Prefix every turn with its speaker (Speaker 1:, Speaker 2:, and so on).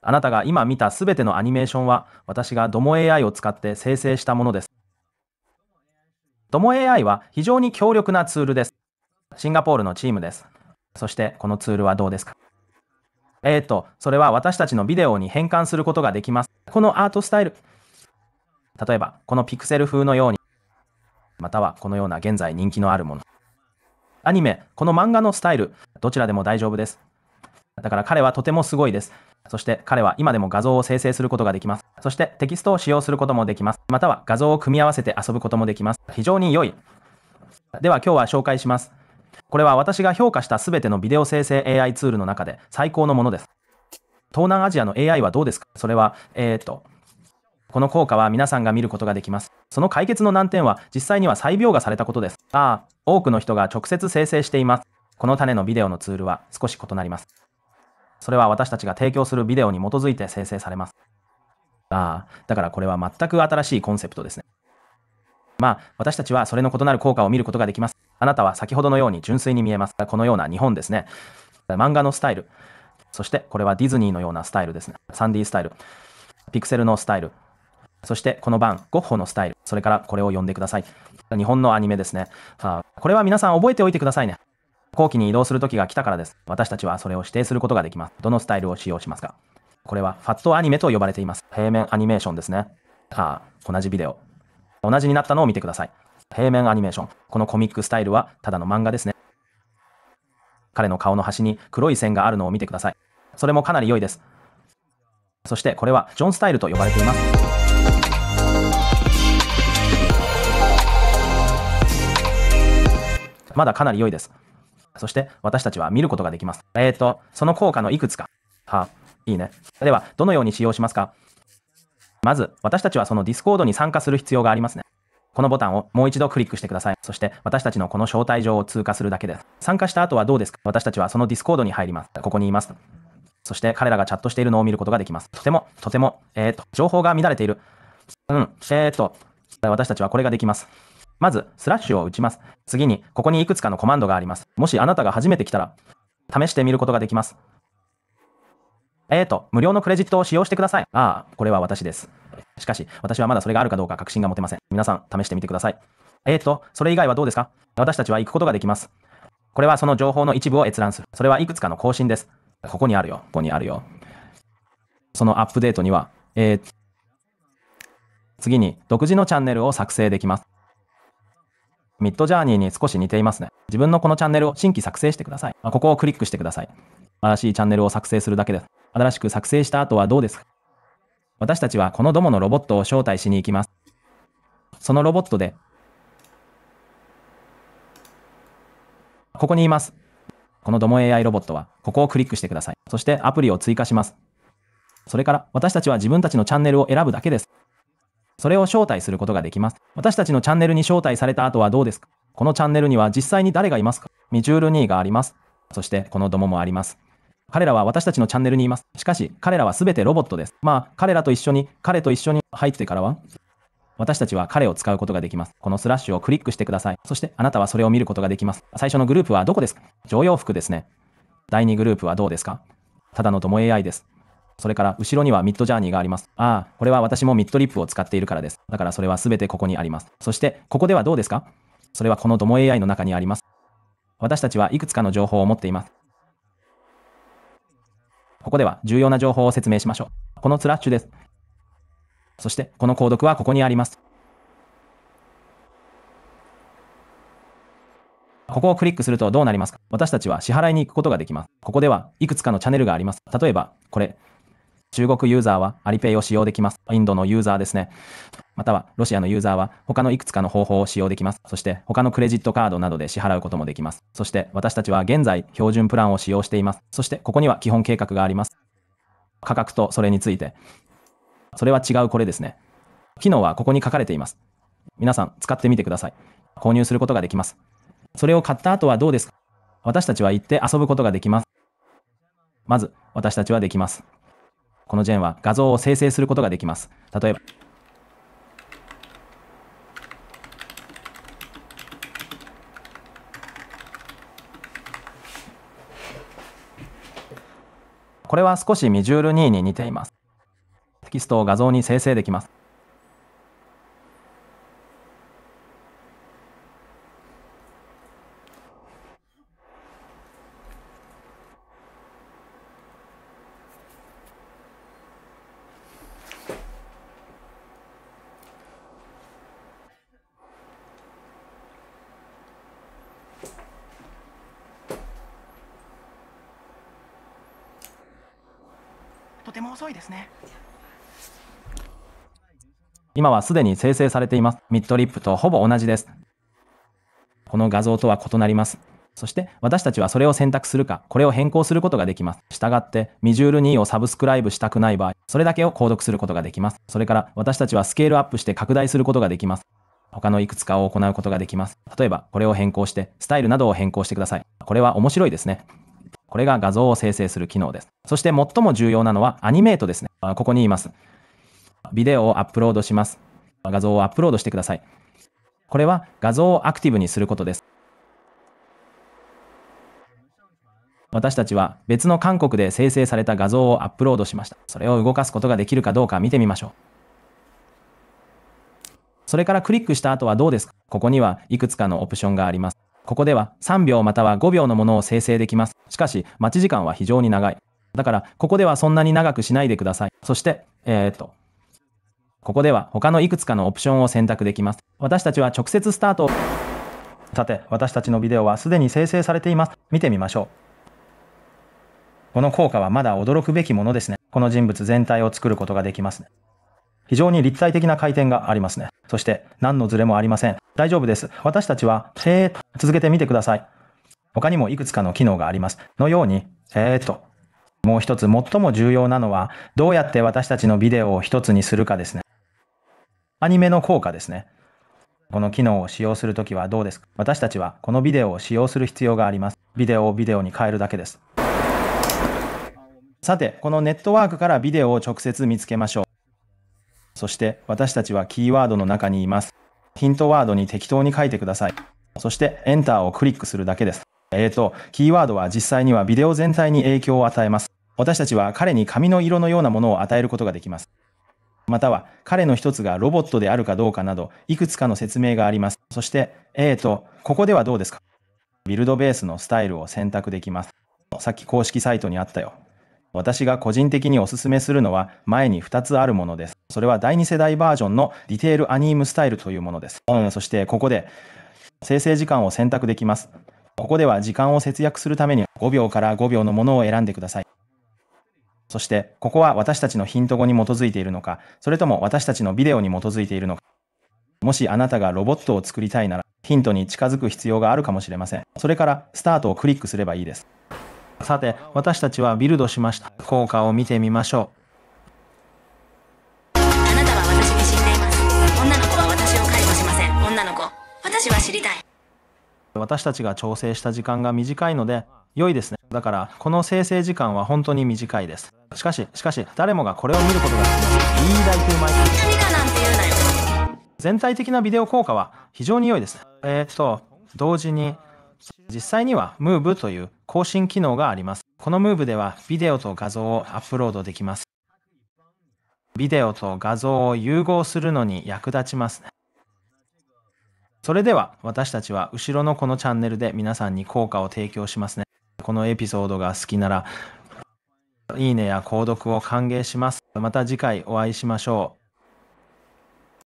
Speaker 1: あなたが今見たすべてのアニメーションは、私がドモ AI を使って生成したものです。ドモ AI は非常に強力なツールです。シンガポールのチームです。そして、このツールはどうですかえー、っと、それは私たちのビデオに変換することができます。このアートスタイル。例えば、このピクセル風のように、またはこのような現在人気のあるもの。アニメ、この漫画のスタイル、どちらでも大丈夫です。だから彼はとてもすごいです。そして彼は今でも画像を生成することができます。そしてテキストを使用することもできます。または画像を組み合わせて遊ぶこともできます。非常に良い。では今日は紹介します。これは私が評価した全てのビデオ生成 AI ツールの中で最高のものです。東南アジアの AI はどうですかそれは、えー、っと、この効果は皆さんが見ることができます。その解決の難点は実際には再描画されたことです。ああ、多くの人が直接生成しています。この種のビデオのツールは少し異なります。それは私たちが提供するビデオに基づいて生成されます。ああ、だからこれは全く新しいコンセプトですね。まあ、私たちはそれの異なる効果を見ることができます。あなたは先ほどのように純粋に見えますが、このような日本ですね。漫画のスタイル。そして、これはディズニーのようなスタイルですね。サンディスタイル。ピクセルのスタイル。そして、この番、ゴッホのスタイル。それから、これを読んでください。日本のアニメですね。あこれは皆さん覚えておいてくださいね。後期に移動する時が来たからです。私たちはそれを指定することができます。どのスタイルを使用しますかこれはファットアニメと呼ばれています。平面アニメーションですね。ああ、同じビデオ。同じになったのを見てください。平面アニメーション。このコミックスタイルはただの漫画ですね。彼の顔の端に黒い線があるのを見てください。それもかなり良いです。そしてこれはジョンスタイルと呼ばれています。まだかなり良いです。そして私たちは見ることができます。えっ、ー、と、その効果のいくつか。は、いいね。では、どのように使用しますかまず、私たちはそのディスコードに参加する必要がありますね。このボタンをもう一度クリックしてください。そして、私たちのこの招待状を通過するだけです。参加した後はどうですか私たちはそのディスコードに入ります。ここにいます。そして、彼らがチャットしているのを見ることができます。とても、とても、えっ、ー、と、情報が乱れている。うん、えっ、ー、と、私たちはこれができます。まず、スラッシュを打ちます。次に、ここにいくつかのコマンドがあります。もしあなたが初めて来たら、試してみることができます。えーと、無料のクレジットを使用してください。ああ、これは私です。しかし、私はまだそれがあるかどうか確信が持てません。皆さん、試してみてください。えーと、それ以外はどうですか私たちは行くことができます。これはその情報の一部を閲覧する。それはいくつかの更新です。ここにあるよ。ここにあるよ。そのアップデートには、えー、次に独自のチャンネルを作成できます。ミッドジャーニーに少し似ていますね。自分のこのチャンネルを新規作成してください。まあ、ここをクリックしてください。新しいチャンネルを作成するだけです。新しく作成した後はどうですか私たちはこのどものロボットを招待しに行きます。そのロボットで、ここにいます。このども AI ロボットは、ここをクリックしてください。そしてアプリを追加します。それから私たちは自分たちのチャンネルを選ぶだけです。それを招待することができます。私たちのチャンネルに招待された後はどうですかこのチャンネルには実際に誰がいますかミジュール2があります。そして、このどももあります。彼らは私たちのチャンネルにいます。しかし、彼らは全てロボットです。まあ、彼らと一緒に、彼と一緒に入ってからは、私たちは彼を使うことができます。このスラッシュをクリックしてください。そして、あなたはそれを見ることができます。最初のグループはどこですか常用服ですね。第2グループはどうですかただの友 AI です。それから後ろにはミッドジャーニーがあります。ああ、これは私もミッドリップを使っているからです。だからそれはすべてここにあります。そして、ここではどうですかそれはこのドモ AI の中にあります。私たちはいくつかの情報を持っています。ここでは重要な情報を説明しましょう。このスラッシュです。そして、この購読はここにあります。ここをクリックするとどうなりますか私たちは支払いに行くことができます。ここでは、いくつかのチャンネルがあります。例えば、これ、中国ユーザーはアリペイを使用できます。インドのユーザーですね。またはロシアのユーザーは他のいくつかの方法を使用できます。そして他のクレジットカードなどで支払うこともできます。そして私たちは現在標準プランを使用しています。そしてここには基本計画があります。価格とそれについて。それは違うこれですね。機能はここに書かれています。皆さん使ってみてください。購入することができます。それを買った後はどうですか私たちは行って遊ぶことができます。まず私たちはできます。このジェンは画像を生成することができます。例えば、これは少しミジュール2に似ています。テキストを画像に生成できます。とても遅いですね今はすでに生成されていますミッドリップとほぼ同じですこの画像とは異なりますそして私たちはそれを選択するか、これを変更することができます。従って、ミジュール2をサブスクライブしたくない場合、それだけを購読することができます。それから私たちはスケールアップして拡大することができます。他のいくつかを行うことができます。例えば、これを変更して、スタイルなどを変更してください。これは面白いですね。これが画像を生成する機能です。そして最も重要なのはアニメートですね。ここにいます。ビデオをアップロードします。画像をアップロードしてください。これは画像をアクティブにすることです。私たちは別の韓国で生成された画像をアップロードしました。それを動かすことができるかどうか見てみましょう。それからクリックした後はどうですかここにはいくつかのオプションがあります。ここでは3秒または5秒のものを生成できます。しかし、待ち時間は非常に長い。だから、ここではそんなに長くしないでください。そして、えー、っと、ここでは他のいくつかのオプションを選択できます。私たちは直接スタートを。さて、私たちのビデオはすでに生成されています。見てみましょう。この効果はまだ驚くべきものですね。この人物全体を作ることができますね。非常に立体的な回転がありますね。そして、何のズレもありません。大丈夫です。私たちは、えー、続けてみてください。他にもいくつかの機能があります。のように、えー、っと、もう一つ最も重要なのは、どうやって私たちのビデオを一つにするかですね。アニメの効果ですね。この機能を使用するときはどうですか私たちはこのビデオを使用する必要があります。ビデオをビデオに変えるだけです。さて、このネットワークからビデオを直接見つけましょう。そして私たちはキーワードの中にいます。ヒントワードに適当に書いてください。そしてエンターをクリックするだけです。えーと、キーワードは実際にはビデオ全体に影響を与えます。私たちは彼に髪の色のようなものを与えることができます。または彼の一つがロボットであるかどうかなど、いくつかの説明があります。そして、えーと、ここではどうですかビルドベースのスタイルを選択できます。さっき公式サイトにあったよ。私が個人的にお勧めするのは前に2つあるものです。それは第2世代バージョンのディテールアニームスタイルというものです。うん、そしてここで生成時間を選択できます。ここでは時間を節約するために5秒から5秒のものを選んでください。そして、ここは私たちのヒント語に基づいているのか、それとも私たちのビデオに基づいているのか。もしあなたがロボットを作りたいなら、ヒントに近づく必要があるかもしれません。それから、スタートをクリックすればいいです。さて、私たちはビルドしました。効果を見てみましょう。あなたは私に死んでいます。女の子は私を介護しません。女の子、私は知りたい。私たちが調整した時間が短いので、良いですね。だから、この生成時間は本当に短いです。しかし、しかし、誰もがこれを見ることができます。いいだいう全体的なビデオ効果は非常に良いです。えー、っと、同時に実際には Move という更新機能があります。この Move ではビデオと画像をアップロードできます。ビデオと画像を融合するのに役立ちますそれでは私たちは後ろのこのチャンネルで皆さんに効果を提供しますね。このエピソードが好きなら、いいねや購読を歓迎します。また次回お会いしましょう。